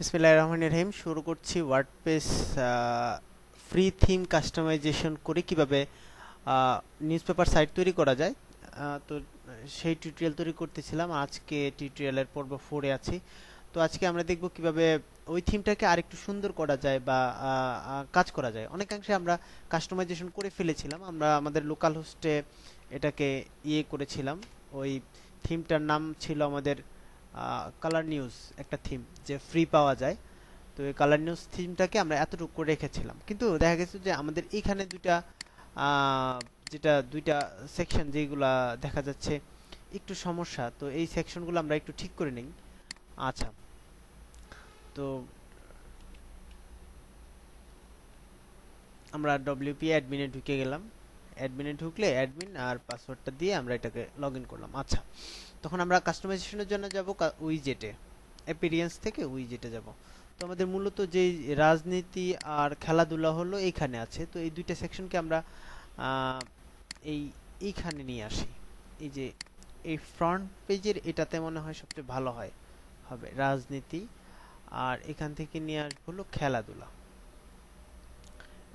বিসমিল্লাহির রহমানির রহিম শুরু করছি ওয়ার্ডপ্রেস ফ্রি থিম কাস্টমাইজেশন করে কিভাবে নিউজপেপার সাইট তৈরি করা যায় তো সেই টিউটোরিয়াল তৈরি করতেছিলাম আজকে টিউটোরিয়ালের পর্ব ফোরে আছি তো আজকে আমরা দেখব কিভাবে ওই থিমটাকে আরেকটু সুন্দর করা যায় বা কাজ করা যায় অনেকাংশে আমরা কাস্টমাইজেশন করে ফেলেছিলাম আমরা আমাদের লোকাল হোস্টে এটাকে ইয়ে করেছিলাম ওই থিমটার নাম ছিল আমাদের কালার নিউজ একটা থিম যে ফ্রি পাওয়া যায় তো এই কালার নিউজ থিমটাকে আমরা এতটুকু রেখেছিলাম কিন্তু দেখা গেছে যে আমাদের এইখানে দুইটা যেটা দুইটা সেকশন যেগুলা দেখা যাচ্ছে একটু সমস্যা তো এই সেকশনগুলো আমরা একটু ঠিক করে নিই আচ্ছা তো আমরা ডব্লিউপি অ্যাডমিনে ঢুকে গেলাম অ্যাডমিনে ঢুকলে অ্যাডমিন আর পাসওয়ার্ডটা দিয়ে আমরা এটাকে লগ করলাম আচ্ছা তখন আমরা কাস্টমাইজেশনের জন্য যাব উইজেটে অ্যাপিরিয়েন্স থেকে উইজেটে যাব তো আমাদের মূলত যে রাজনীতি আর খেলাধুলা হলো এইখানে আছে তো এই দুইটা সেকশনকে আমরা এই এইখানে নিয়ে আসি এই যে এই ফ্রন্ট পেজের এটাতে মনে হয় সবচেয়ে ভালো হয় হবে রাজনীতি আর এখান থেকে নিয়ে আসবো হলো খেলাধুলা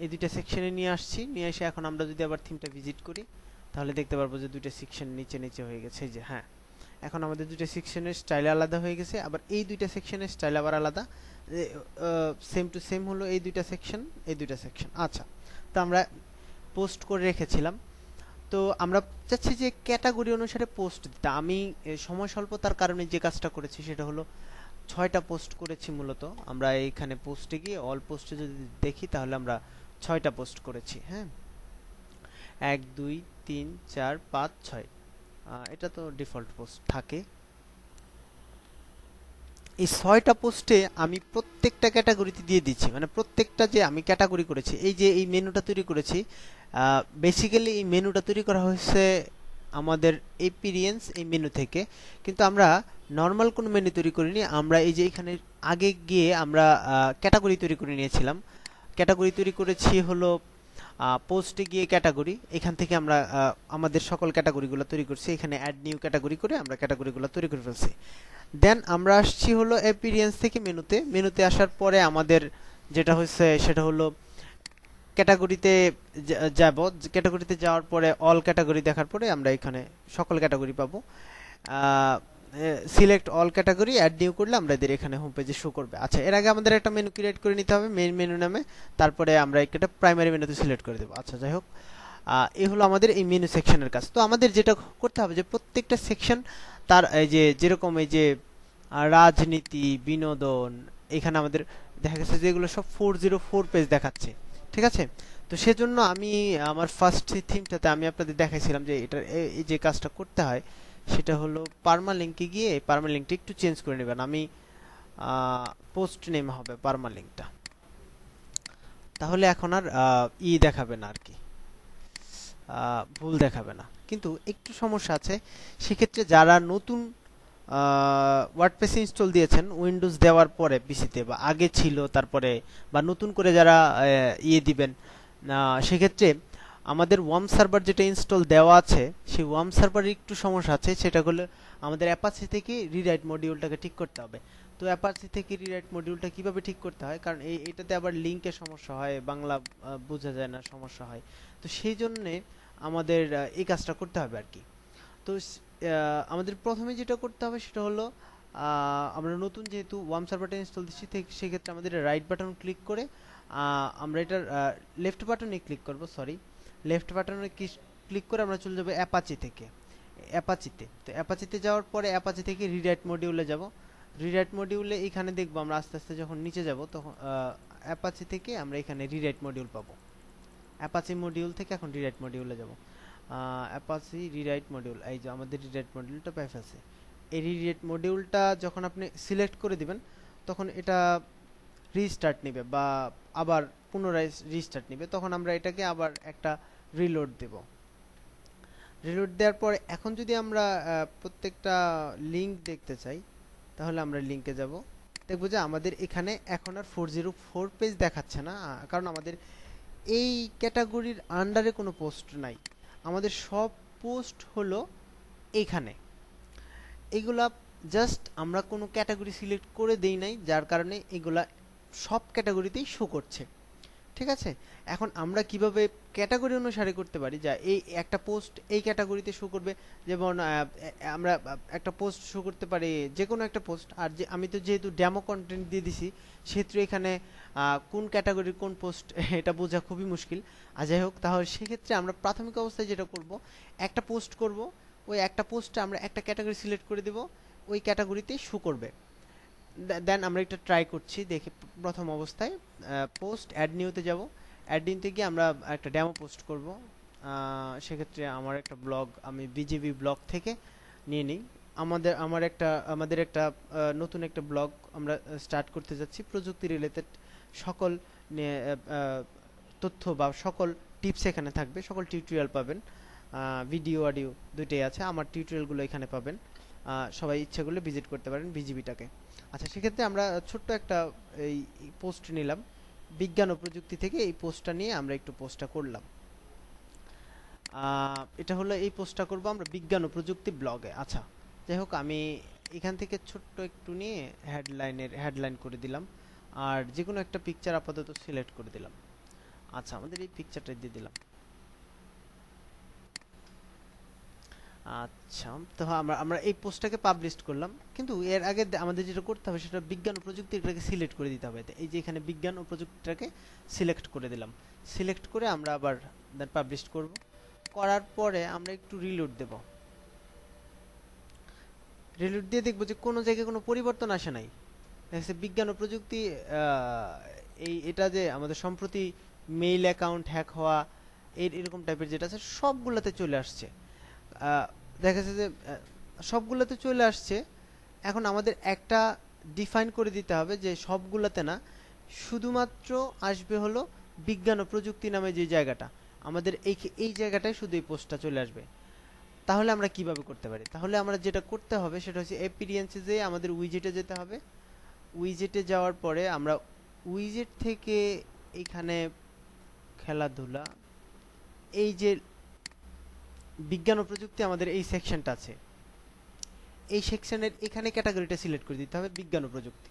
এই দুইটা সেকশনে নিয়ে আসছি নিয়ে এসে এখন আমরা যদি আবার থিমটা ভিজিট করি তাহলে দেখতে পারবো যে দুইটা সেকশন নিচে নিচে হয়ে গেছে যে হ্যাঁ এখন আমাদের দুইটা সেকশনের স্টাইল আলাদা হয়ে গেছে আবার এই দুইটা সেকশনের স্টাইল আবার আলাদা সেম টু সেম হলো এই দুইটা সেকশন এই দুইটা সেকশন আচ্ছা তো আমরা পোস্ট করে রেখেছিলাম তো আমরা চাচ্ছি যে ক্যাটাগরি অনুসারে পোস্ট দিতে আমি সময় স্বল্পতার কারণে যে কাজটা করেছি সেটা হলো ছয়টা পোস্ট করেছি মূলত আমরা এইখানে পোস্টে গিয়ে অল পোস্টে যদি দেখি তাহলে আমরা ছয়টা পোস্ট করেছি হ্যাঁ এক দুই তিন চার পাঁচ ছয় এটা তো ডিফল্ট পোস্ট থাকে এই ছয়টা পোস্টে আমি প্রত্যেকটা ক্যাটাগরিতে দিয়ে দিচ্ছি মানে প্রত্যেকটা যে আমি ক্যাটাগরি করেছি এই যে এই মেনুটা তৈরি করেছি বেসিক্যালি এই মেনুটা তৈরি করা হয়েছে আমাদের এপিরিয়েন্স এই মেনু থেকে কিন্তু আমরা নর্মাল কোনো মেনু তৈরি করিনি আমরা এই যে এখানে আগে গিয়ে আমরা ক্যাটাগরি তৈরি করে নিয়েছিলাম ক্যাটাগরি তৈরি করেছি হলো পোস্টে গিয়ে ক্যাটাগরি এখান থেকে আমরা আমাদের সকল ক্যাটাগরিগুলো তৈরি করছি এখানে অ্যাড নিউ ক্যাটাগরি করে আমরা ক্যাটাগরিগুলো তৈরি করে ফেলছি দেন আমরা আসছি হলো অ্যাপিরিয়েন্স থেকে মেনুতে মেনুতে আসার পরে আমাদের যেটা হচ্ছে সেটা হলো ক্যাটাগরিতে যাব ক্যাটাগরিতে যাওয়ার পরে অল ক্যাটাগরি দেখার পরে আমরা এখানে সকল ক্যাটাগরি পাবো select all category add new করলে আমরা এদের এখানে হোম পেজে শো করবে আচ্ছা এর আগে আমাদের একটা মেনু ক্রিয়েট করে নিতে হবে মেন মেনু নামে তারপরে আমরা একটা প্রাইমারি মেনুতে সিলেক্ট করে দেবো আচ্ছা যাই হোক এ হলো আমাদের এই মেনু সেকশনের কাজ তো আমাদের যেটা করতে হবে যে প্রত্যেকটা সেকশন তার এই যে যেরকম এই যে রাজনীতি বিনোদন এখানে আমাদের দেখা গেছে যেগুলো সব ফোর জিরো ফোর পেজ দেখাচ্ছে ঠিক আছে তো সেজন্য আমি আমার ফার্স্ট থিমটাতে আমি আপনাদের দেখাইছিলাম যে এটার এই যে কাজটা করতে হয় সেটা হলো পারমালিঙ্কে গিয়ে পারমালিঙ্কটা একটু চেঞ্জ করে নেবেন আমি পোস্ট নেম হবে পারমালিঙ্কটা তাহলে এখন আর ই দেখাবে না আর কি ভুল দেখাবে না কিন্তু একটু সমস্যা আছে সেক্ষেত্রে যারা নতুন ওয়ার্ডপ্রেস ইনস্টল দিয়েছেন উইন্ডোজ দেওয়ার পরে পিসিতে বা আগে ছিল তারপরে বা নতুন করে যারা ইয়ে দিবেন সেক্ষেত্রে আমাদের ওয়াম সার্ভার যেটা ইনস্টল দেওয়া আছে সেই ওয়াম সার্ভারের একটু সমস্যা আছে সেটা হলো আমাদের অ্যাপাচি থেকে রিরাইট মডিউলটাকে ঠিক করতে হবে তো অ্যাপাচি থেকে রিরাইট মডিউলটা কিভাবে ঠিক করতে হয় কারণ এই এটাতে আবার লিঙ্কের সমস্যা হয় বাংলা বোঝা যায় না সমস্যা হয় তো সেই জন্যে আমাদের এই কাজটা করতে হবে আর কি তো আমাদের প্রথমে যেটা করতে হবে সেটা হলো আমরা নতুন যেহেতু ওয়াম সার্ভারটা ইনস্টল দিচ্ছি সেক্ষেত্রে আমাদের রাইট বাটন ক্লিক করে আমরা এটার লেফট বাটনে ক্লিক করব সরি লেফট বাটনে ক্লিক করে আমরা চলে যাবো অ্যাপাচি থেকে অ্যাপাচিতে তো অ্যাপাচিতে যাওয়ার পরে অ্যাপাচি থেকে রিডাইট মডিউলে যাব রিডাইট মডিউলে এখানে দেখব আমরা আস্তে আস্তে যখন নিচে যাব তখন অ্যাপাচি থেকে আমরা এখানে রিডাইট মডিউল পাবো অ্যাপাচি মডিউল থেকে এখন রিডাইট মডিউলে যাব অ্যাপাচি রিডাইট মডিউল এই যে আমাদের রিডাইট মডিউলটা পেয়ে ফেলছে এই রিডাইট মডিউলটা যখন আপনি সিলেক্ট করে দিবেন তখন এটা রিস্টার্ট নেবে বা আবার পুনরায় রিস্টার্ট নেবে তখন আমরা এটাকে আবার একটা রিলোড দেব রিলোড দেওয়ার পর এখন যদি আমরা প্রত্যেকটা লিঙ্ক দেখতে চাই তাহলে আমরা লিঙ্কে যাব দেখবো যে আমাদের এখানে এখন আর ফোর জিরো ফোর পেজ দেখাচ্ছে না কারণ আমাদের এই ক্যাটাগরির আন্ডারে কোনো পোস্ট নাই আমাদের সব পোস্ট হলো এখানে এগুলা জাস্ট আমরা কোনো ক্যাটাগরি সিলেক্ট করে দেই নাই যার কারণে এগুলা সব ক্যাটাগরিতেই শো করছে ঠিক আছে এখন আমরা কিভাবে ক্যাটাগরি অনুসারে করতে পারি যা এই একটা পোস্ট এই ক্যাটাগরিতে শো করবে যেমন আমরা একটা পোস্ট শো করতে পারি যে কোনো একটা পোস্ট আর যে আমি তো যেহেতু ডেমো কন্টেন্ট দিয়ে দিছি সেহেতু এখানে কোন ক্যাটাগরির কোন পোস্ট এটা বোঝা খুবই মুশকিল আর যাই হোক তাহলে সেক্ষেত্রে আমরা প্রাথমিক অবস্থায় যেটা করব একটা পোস্ট করব ওই একটা পোস্টে আমরা একটা ক্যাটাগরি সিলেক্ট করে দেব ওই ক্যাটাগরিতে শো করবে দেন আমরা একটা ট্রাই করছি দেখি প্রথম অবস্থায় পোস্ট অ্যাড নিউতে যাবো অ্যাডিনতে গিয়ে আমরা একটা ডেমো পোস্ট করব সেক্ষেত্রে আমার একটা ব্লগ আমি বিজেপি ব্লগ থেকে নিয়ে নিই আমাদের আমার একটা আমাদের একটা নতুন একটা ব্লগ আমরা স্টার্ট করতে যাচ্ছি প্রযুক্তি রিলেটেড সকল তথ্য বা সকল টিপস এখানে থাকবে সকল টিউটোরিয়াল পাবেন ভিডিও অডিও দুইটাই আছে আমার টিউটোরিয়ালগুলো এখানে পাবেন সবাই ইচ্ছা করলে ভিজিট করতে পারেন বিজিবিটাকে আচ্ছা সেক্ষেত্রে আমরা ছোট্ট একটা এই পোস্ট নিলাম বিজ্ঞান ও প্রযুক্তি থেকে এই পোস্টটা নিয়ে আমরা একটু পোস্টটা করলাম এটা হলো এই পোস্টটা করব আমরা বিজ্ঞান ও প্রযুক্তি ব্লগে আচ্ছা যাই হোক আমি এখান থেকে ছোট্ট একটু নিয়ে হেডলাইনের হেডলাইন করে দিলাম আর যে কোনো একটা পিকচার আপাতত সিলেক্ট করে দিলাম আচ্ছা আমাদের এই পিকচারটা দিয়ে দিলাম আচ্ছা তো হ্যাঁ, আমরা আমরা এই পোস্টটাকে পাবলিশ করলাম কিন্তু এর আগে আমাদের যেটা করতে হবে সেটা বিজ্ঞান ও প্রযুক্তিটাকে সিলেক্ট করে দিতে হবে এই যে এখানে বিজ্ঞান ও প্রযুক্তিটাকে সিলেক্ট করে দিলাম সিলেক্ট করে আমরা আবার দেন পাবলিশ করব করার পরে আমরা একটু রিলোড দেব রিলোড দিয়ে দেখব যে কোনো জায়গায় কোনো পরিবর্তন আসে নাই দেখছে বিজ্ঞান ও প্রযুক্তি এই এটা যে আমাদের সম্প্রতি মেইল অ্যাকাউন্ট হ্যাক হওয়া এর এরকম টাইপের যেটা আছে সবগুলোতে চলে আসছে দেখা যাচ্ছে যে সবগুলোতে চলে আসছে এখন আমাদের একটা ডিফাইন করে দিতে হবে যে সবগুলোতে না শুধুমাত্র আসবে হলো বিজ্ঞান ও প্রযুক্তি নামে যে জায়গাটা আমাদের এই এই জায়গাটায় শুধু এই পোস্টটা চলে আসবে তাহলে আমরা কিভাবে করতে পারি তাহলে আমরা যেটা করতে হবে সেটা হচ্ছে এপিরিয়েন্সে যে আমাদের উইজেটে যেতে হবে উইজেটে যাওয়ার পরে আমরা উইজেট থেকে এখানে খেলাধুলা এই যে বিজ্ঞান ও প্রযুক্তি আমাদের এই সেকশনটা আছে এই সেকশনের এখানে ক্যাটাগরিটা সিলেক্ট করে দিতে হবে বিজ্ঞান ও প্রযুক্তি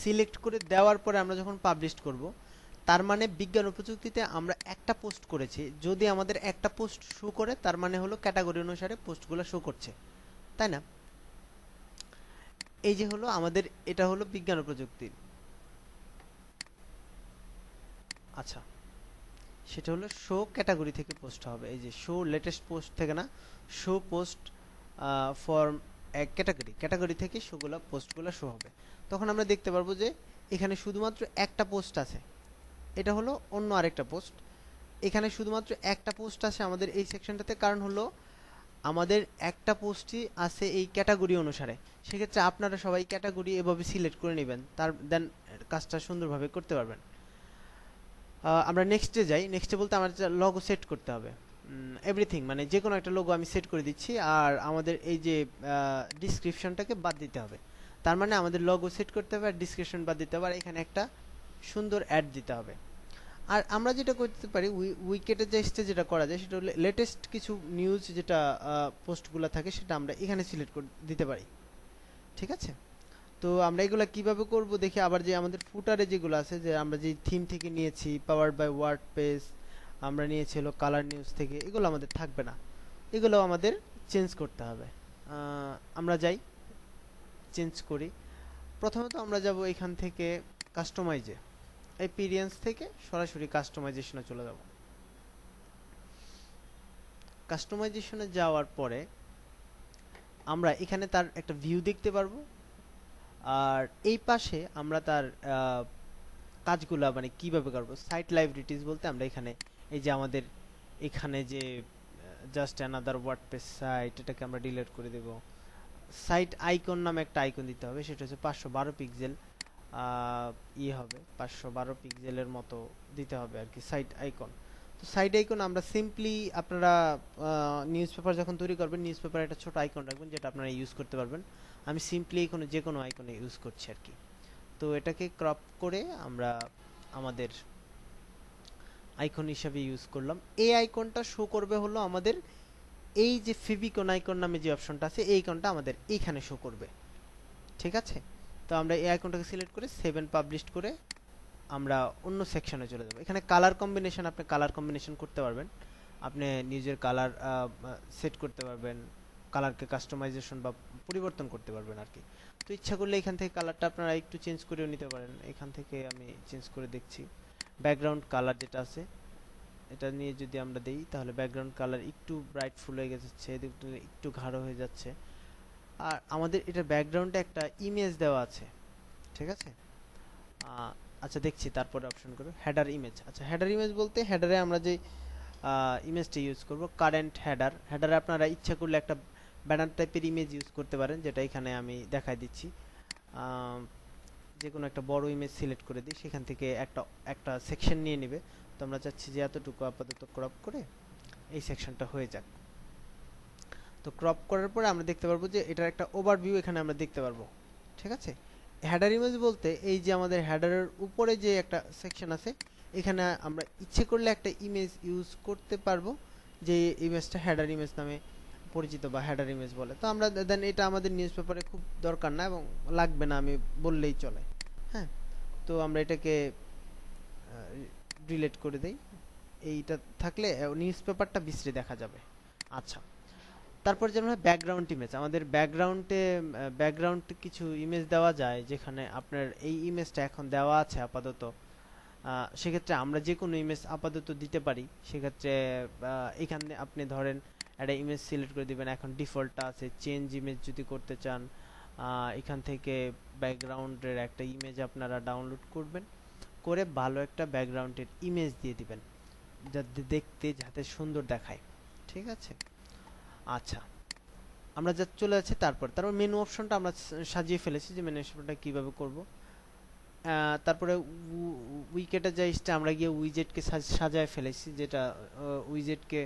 সিলেক্ট করে দেওয়ার পরে আমরা যখন পাবলিশ করব তার মানে বিজ্ঞান ও প্রযুক্তিতে আমরা একটা পোস্ট করেছি যদি আমাদের একটা পোস্ট শো করে তার মানে হলো ক্যাটাগরি অনুসারে পোস্টগুলো শো করছে তাই না এই যে হলো আমাদের এটা হলো বিজ্ঞান ও প্রযুক্তির আচ্ছা সেটা হলো শো ক্যাটাগরি থেকে পোস্ট হবে এই যে শো লেটেস্ট পোস্ট থেকে না শো পোস্ট ফর্ম এক ক্যাটাগরি ক্যাটাগরি থেকে শোগুলো পোস্টগুলো শো হবে তখন আমরা দেখতে পারবো যে এখানে শুধুমাত্র একটা পোস্ট আছে এটা হলো অন্য আরেকটা পোস্ট এখানে শুধুমাত্র একটা পোস্ট আছে আমাদের এই সেকশনটাতে কারণ হলো আমাদের একটা পোস্টই আছে এই ক্যাটাগরি অনুসারে সেক্ষেত্রে আপনারা সবাই ক্যাটাগরি এভাবে সিলেক্ট করে নেবেন তার দেন কাজটা সুন্দরভাবে করতে পারবেন আমরা নেক্সটে যাই নেক্সটে বলতে আমার লগো সেট করতে হবে এভরিথিং মানে যে কোনো একটা লোগো আমি সেট করে দিচ্ছি আর আমাদের এই যে ডিসক্রিপশনটাকে বাদ দিতে হবে তার মানে আমাদের লগো সেট করতে হবে আর ডিসক্রিপশন বাদ দিতে হবে আর এখানে একটা সুন্দর অ্যাড দিতে হবে আর আমরা যেটা করতে পারি উইকেটে যে যেটা করা যায় সেটা হলো লেটেস্ট কিছু নিউজ যেটা পোস্টগুলো থাকে সেটা আমরা এখানে সিলেক্ট করে দিতে পারি ঠিক আছে তো আমরা এগুলো কিভাবে করব দেখি আবার যে আমাদের ফুটারে যেগুলো আছে যে আমরা যে থিম থেকে নিয়েছি পাওয়ার বাই ওয়ার্ড পেস আমরা নিয়েছি হলো কালার নিউজ থেকে এগুলো আমাদের থাকবে না এগুলো আমাদের চেঞ্জ করতে হবে আমরা যাই চেঞ্জ করি প্রথমত আমরা যাব এখান থেকে কাস্টমাইজে এপিরিয়েন্স থেকে সরাসরি কাস্টমাইজেশনে চলে যাব কাস্টমাইজেশনে যাওয়ার পরে আমরা এখানে তার একটা ভিউ দেখতে পারবো আর এই পাশে আমরা তার কাজগুলো মানে কিভাবে করব সাইট লাইব্রেরিটিস বলতে আমরা এখানে এই যে আমাদের এখানে যে জাস্ট অ্যানাদার ওয়ার্ডপ্রেস সাইট এটাকে আমরা ডিলিট করে দেব সাইট আইকন নামে একটা আইকন দিতে হবে সেটা হচ্ছে পাঁচশো বারো পিক্সেল ইয়ে হবে পাঁচশো বারো পিক্সেলের মতো দিতে হবে আর কি সাইট আইকন তো সাইড আইকন আমরা সিম্পলি আপনারা নিউজ পেপার যখন তৈরি করবেন নিউজ পেপার একটা ছোট আইকন রাখবেন যেটা আপনারা ইউজ করতে পারবেন আমি সিম্পলি কোনো যে কোনো আইকনে ইউজ করছি আর কি তো এটাকে ক্রপ করে আমরা আমাদের আইকন হিসাবে ইউজ করলাম এই আইকনটা শো করবে হলো আমাদের এই যে ফিবিকন আইকন নামে যে অপশনটা আছে এই আইকনটা আমাদের এইখানে শো করবে ঠিক আছে তো আমরা এই আইকনটাকে সিলেক্ট করে সেভেন পাবলিশ করে আমরা অন্য সেকশনে চলে যাবো এখানে কালার কম্বিনেশন আপনি কালার কম্বিনেশন করতে পারবেন আপনি নিজের কালার সেট করতে পারবেন কালারকে কাস্টমাইজেশন বা পরিবর্তন করতে পারবেন আর কি তো ইচ্ছা করলে এখান থেকে কালারটা আপনারা একটু চেঞ্জ করেও নিতে পারেন এখান থেকে আমি চেঞ্জ করে দেখছি ব্যাকগ্রাউন্ড কালার যেটা আছে এটা নিয়ে যদি আমরা দেই তাহলে ব্যাকগ্রাউন্ড কালার একটু ব্রাইট ফুল হয়ে গেছে একটু ঘাড়ো হয়ে যাচ্ছে আর আমাদের এটা ব্যাকগ্রাউন্ডে একটা ইমেজ দেওয়া আছে ঠিক আছে আচ্ছা দেখছি তারপরে অপশন করবো হেডার ইমেজ আচ্ছা হেডার ইমেজ বলতে হেডারে আমরা যে ইমেজটি ইউজ করব কারেন্ট হেডার হেডারে আপনারা ইচ্ছা করলে একটা ব্যানার টাইপের ইমেজ ইউজ করতে পারেন যেটা এখানে আমি দেখাই দিচ্ছি যে কোনো একটা বড় ইমেজ সিলেক্ট করে দিই সেখান থেকে একটা একটা সেকশন নিয়ে নেবে তো আমরা চাচ্ছি যে এতটুকু আপাতত ক্রপ করে এই সেকশনটা হয়ে যাক তো ক্রপ করার পরে আমরা দেখতে পারবো যে এটার একটা ওভারভিউ এখানে আমরা দেখতে পারবো ঠিক আছে হ্যাডার ইমেজ বলতে এই যে আমাদের হ্যাডারের উপরে যে একটা সেকশন আছে এখানে আমরা ইচ্ছে করলে একটা ইমেজ ইউজ করতে পারবো যে ইমেজটা হ্যাডার ইমেজ নামে পরিচিত বা হেডার ইমেজ বলে তো আমরা দেন এটা আমাদের নিউজ পেপারে খুব দরকার না এবং লাগবে না আমি বললেই চলে হ্যাঁ তো আমরা এটাকে ডিলেট করে দেই এইটা থাকলে নিউজ পেপারটা বিশ্রী দেখা যাবে আচ্ছা তারপর যেমন ব্যাকগ্রাউন্ড ইমেজ আমাদের ব্যাকগ্রাউন্ডে ব্যাকগ্রাউন্ড কিছু ইমেজ দেওয়া যায় যেখানে আপনার এই ইমেজটা এখন দেওয়া আছে আপাতত সেক্ষেত্রে আমরা যে কোনো ইমেজ আপাতত দিতে পারি সেক্ষেত্রে এখানে আপনি ধরেন একটা ইমেজ সিলেক্ট করে দিবেন এখন ডিফল্টটা আছে চেঞ্জ ইমেজ যদি করতে চান এখান থেকে ব্যাকগ্রাউন্ডের একটা ইমেজ আপনারা ডাউনলোড করবেন করে ভালো একটা ব্যাকগ্রাউন্ডের ইমেজ দিয়ে দিবেন যাতে দেখতে যাতে সুন্দর দেখায় ঠিক আছে আচ্ছা আমরা যা চলে যাচ্ছি তারপর তারপর মেনু অপশনটা আমরা সাজিয়ে ফেলেছি যে মেনু অপশনটা কীভাবে করব তারপরে উইকেটে যাই আমরা গিয়ে উইজেটকে সাজায় ফেলেছি যেটা উইজেটকে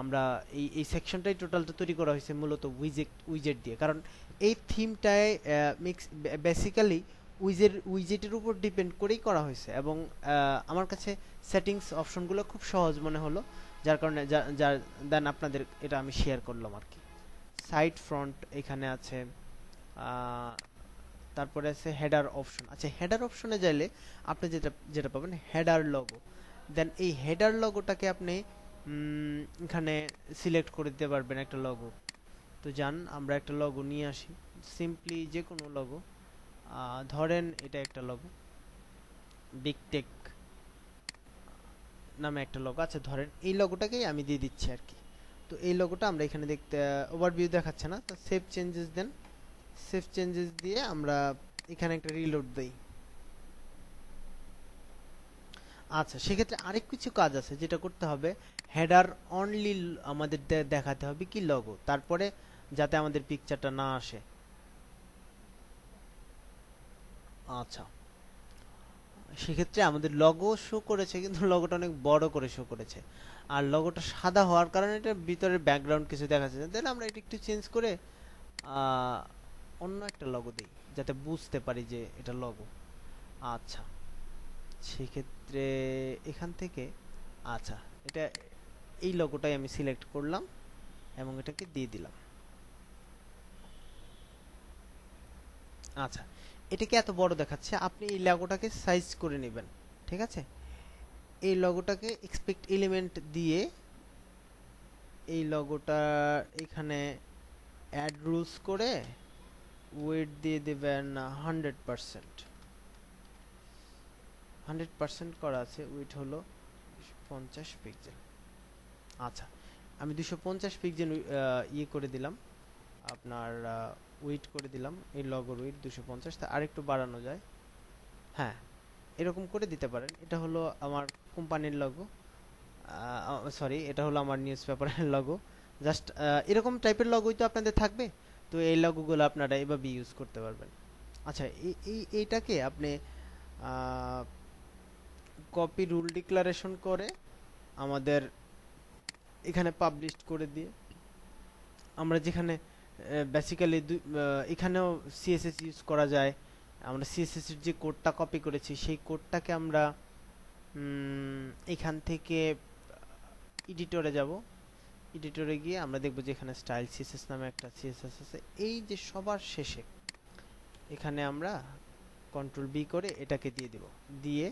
আমরা এই এই সেকশনটাই টোটালটা তৈরি করা হয়েছে মূলত উইজেট উইজেট দিয়ে কারণ এই থিমটায় মিক্স বেসিক্যালি উইজেট উইজেটের উপর ডিপেন্ড করেই করা হয়েছে এবং আমার কাছে সেটিংস অপশনগুলো খুব সহজ মনে হলো যার কারণে যার দেন আপনাদের এটা আমি শেয়ার করলাম আর কি সাইড ফ্রন্ট এখানে আছে তারপরে আছে হেডার অপশন আচ্ছা হেডার অপশনে যাইলে আপনি যেটা যেটা পাবেন হেডার লগো দেন এই হেডার লগোটাকে আপনি এখানে সিলেক্ট করে দিতে পারবেন একটা লগো তো যান আমরা একটা লগো নিয়ে আসি সিম্পলি যে কোনো লগো ধরেন এটা একটা লগো বিগ টেক নামে একটা লগো আছে আচ্ছা, ধরেন এই লগোটাকেই আমি দিয়ে দিচ্ছি আর কি তো এই লগোটা আমরা এখানে দেখতে ওভারভিউ দেখাচ্ছে না তো সেফ চেঞ্জেস দেন সেফ চেঞ্জেস দিয়ে আমরা এখানে একটা রিলোড দিই আচ্ছা সেক্ষেত্রে আরেক কিছু কাজ আছে যেটা করতে হবে হেডার অনলি আমাদের দেখাতে হবে কি লগো তারপরে যাতে আমাদের পিকচারটা না আসে আচ্ছা সেক্ষেত্রে আমাদের লগো শো করেছে কিন্তু লগোটা অনেক বড় করে শো করেছে আর লগোটা সাদা হওয়ার কারণে এটা ভিতরে ব্যাকগ্রাউন্ড কিছু দেখা যাচ্ছে তাহলে আমরা এটা একটু চেঞ্জ করে অন্য একটা লগো দিই যাতে বুঝতে পারি যে এটা লগো আচ্ছা সেক্ষেত্রে এখান থেকে আচ্ছা এটা এই লগোটাই আমি সিলেক্ট করলাম এবং এটাকে দিয়ে দিলাম আচ্ছা এটাকে এত বড় দেখাচ্ছে আপনি এই লগোটাকে সাইজ করে নেবেন ঠিক আছে এই লগোটাকে এক্সপেক্ট এলিমেন্ট দিয়ে এই লগোটা এখানে অ্যাড রুলস করে ওয়েট দিয়ে দেবেন হান্ড্রেড পারসেন্ট হান্ড্রেড পারসেন্ট করা আছে ওয়েট হলো পঞ্চাশ পিক্সেল আচ্ছা আমি দুশো পঞ্চাশ পিকজেন ইয়ে করে দিলাম আপনার উইট করে দিলাম এই লগর উইট দুশো পঞ্চাশ তা আরেকটু বাড়ানো যায় হ্যাঁ এরকম করে দিতে পারেন এটা হলো আমার কোম্পানির লগো সরি এটা হলো আমার নিউজ পেপারের লগো জাস্ট এরকম টাইপের লগোই তো আপনাদের থাকবে তো এই লগোগুলো আপনারা এভাবে ইউজ করতে পারবেন আচ্ছা এই এইটাকে আপনি কপি রুল ডিক্লারেশন করে আমাদের এখানে পাবলিশ করে দিয়ে আমরা যেখানে বেসিক্যালি এখানেও সিএসএস ইউজ করা যায় আমরা এর যে কোডটা কপি করেছি সেই কোডটাকে আমরা এখান থেকে এডিটরে যাব এডিটরে গিয়ে আমরা দেখব যে এখানে স্টাইল সিএসএস নামে একটা সিএসএস আছে এই যে সবার শেষে এখানে আমরা কন্ট্রোল বি করে এটাকে দিয়ে দেব দিয়ে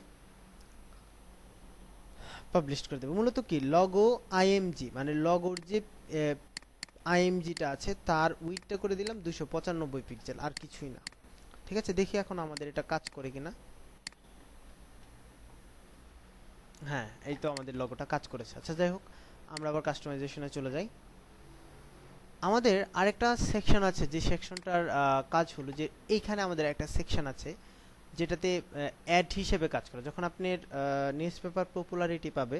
পাবলিশ করে দেবো মূলত কি লগো আইএমজি মানে লগোর যে আইএমজিটা আছে তার উইডটা করে দিলাম দুশো পিক্সেল আর কিছুই না ঠিক আছে দেখি এখন আমাদের এটা কাজ করে কিনা হ্যাঁ এই তো আমাদের লগোটা কাজ করেছে আচ্ছা যাই হোক আমরা আবার কাস্টমাইজেশনে চলে যাই আমাদের আরেকটা সেকশন আছে যে সেকশনটার কাজ হলো যে এইখানে আমাদের একটা সেকশন আছে যেটাতে অ্যাড হিসেবে কাজ করে যখন আপনার নিউজ পেপার পপুলারিটি পাবে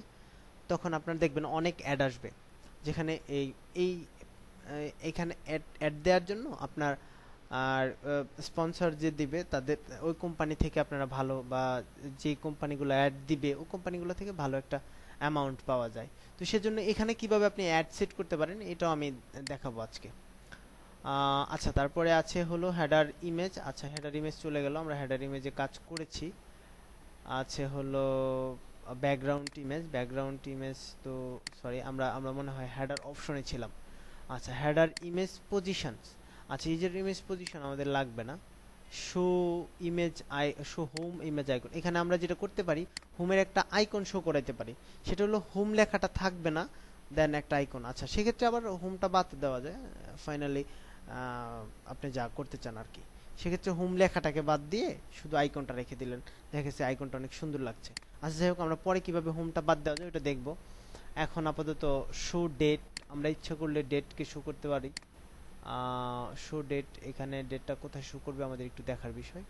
তখন আপনার দেখবেন অনেক অ্যাড আসবে যেখানে এই এই এখানে অ্যাড অ্যাড দেওয়ার জন্য আপনার আর স্পন্সর যে দিবে তাদের ওই কোম্পানি থেকে আপনারা ভালো বা যে কোম্পানিগুলো অ্যাড দিবে ওই কোম্পানিগুলো থেকে ভালো একটা অ্যামাউন্ট পাওয়া যায় তো সেজন্য এখানে কিভাবে আপনি অ্যাড সেট করতে পারেন এটাও আমি দেখাবো আজকে আচ্ছা তারপরে আছে হলো হেডার ইমেজ আচ্ছা হেডার ইমেজ চলে গেল আমরা হেডার ইমেজে কাজ করেছি আছে হলো ব্যাকগ্রাউন্ড ইমেজ ব্যাকগ্রাউন্ড ইমেজ তো সরি আমরা আমরা মনে হয় হেডার অপশনে ছিলাম আচ্ছা হেডার ইমেজ পজিশন আচ্ছা ইজের ইমেজ পজিশন আমাদের লাগবে না show image I show home image icon এখানে আমরা যেটা করতে পারি হোমের একটা আইকন শো করাইতে পারি সেটা হলো হোম লেখাটা থাকবে না দেন একটা আইকন আচ্ছা সেক্ষেত্রে আবার হোমটা বাদ দেওয়া যায় ফাইনালি আপনি যা করতে চান আর কি সেক্ষেত্রে হোম লেখাটাকে বাদ দিয়ে শুধু আইকনটা রেখে দিলেন দেখেছি আইকনটা অনেক সুন্দর লাগছে আচ্ছা যাই হোক আমরা পরে কীভাবে হোমটা বাদ দেওয়া যায় ওটা দেখবো এখন আপাতত শো ডেট আমরা ইচ্ছা করলে ডেটকে শো করতে পারি শো ডেট এখানে ডেটটা কোথায় শো করবে আমাদের একটু দেখার বিষয়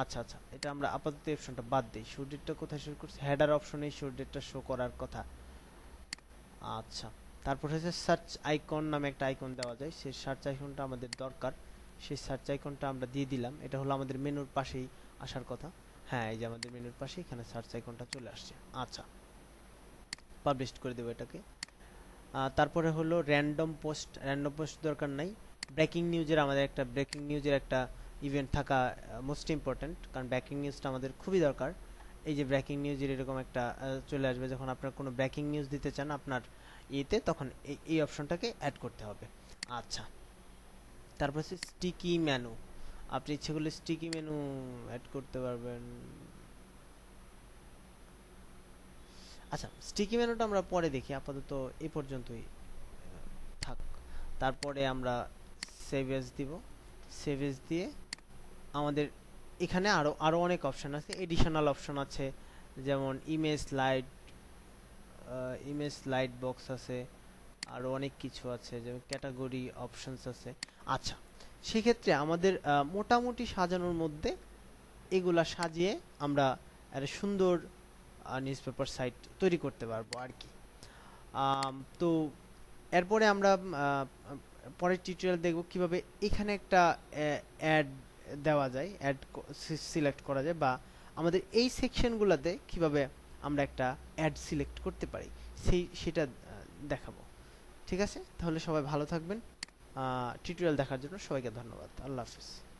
আচ্ছা আচ্ছা এটা আমরা আপাতত অপশনটা বাদ দিই শো ডেটটা কোথায় শো করছি হেডার অপশনে শো ডেটটা শো করার কথা আচ্ছা তারপর হচ্ছে সার্চ আইকন নামে একটা আইকন দেওয়া যায় সেই সার্চ আইকনটা আমাদের দরকার সেই সার্চ আইকনটা আমরা দিয়ে দিলাম এটা হলো আমাদের মেনুর পাশেই আসার কথা হ্যাঁ এই যে আমাদের মেনুর পাশে এখানে সার্চ আইকনটা চলে আসছে আচ্ছা পাবলিশ করে দেবো এটাকে তারপরে হলো র্যান্ডম পোস্ট র্যান্ডম পোস্ট দরকার নাই ব্রেকিং নিউজের আমাদের একটা ব্রেকিং নিউজের একটা ইভেন্ট থাকা মোস্ট ইম্পর্ট্যান্ট কারণ ব্রেকিং নিউজটা আমাদের খুবই দরকার এই যে ব্রেকিং নিউজের এরকম একটা চলে আসবে যখন আপনার কোনো ব্রেকিং নিউজ দিতে চান আপনার ইয়েতে তখন এই অপশনটাকে অ্যাড করতে হবে আচ্ছা তারপর হচ্ছে স্টিকি মেনু আপনি ইচ্ছে করলে স্টিকি মেনু অ্যাড করতে পারবেন আচ্ছা স্টিকি মেনুটা আমরা পরে দেখি আপাতত এ পর্যন্তই থাক তারপরে আমরা সেভেজ দিব সেভেজ দিয়ে আমাদের এখানে আরও আরও অনেক অপশান আছে এডিশনাল অপশান আছে যেমন image light image lightbox আছে আরও অনেক কিছু আছে যেমন ক্যাটাগরি অপশানস আছে আচ্ছা সেক্ষেত্রে আমাদের মোটামুটি সাজানোর মধ্যে এগুলা সাজিয়ে আমরা একটা সুন্দর নিউজ পেপার সাইট তৈরি করতে পারবো আর কি তো এরপরে আমরা পরের টিউটোরিয়াল দেখব কিভাবে এখানে একটা অ্যাড দেওয়া যায় অ্যাড সিলেক্ট করা যায় বা আমাদের এই সেকশনগুলোতে কিভাবে আমরা একটা অ্যাড সিলেক্ট করতে পারি সেই সেটা দেখাবো ঠিক আছে তাহলে সবাই ভালো থাকবেন টিউটোরিয়াল দেখার জন্য সবাইকে ধন্যবাদ আল্লাহ হাফিজ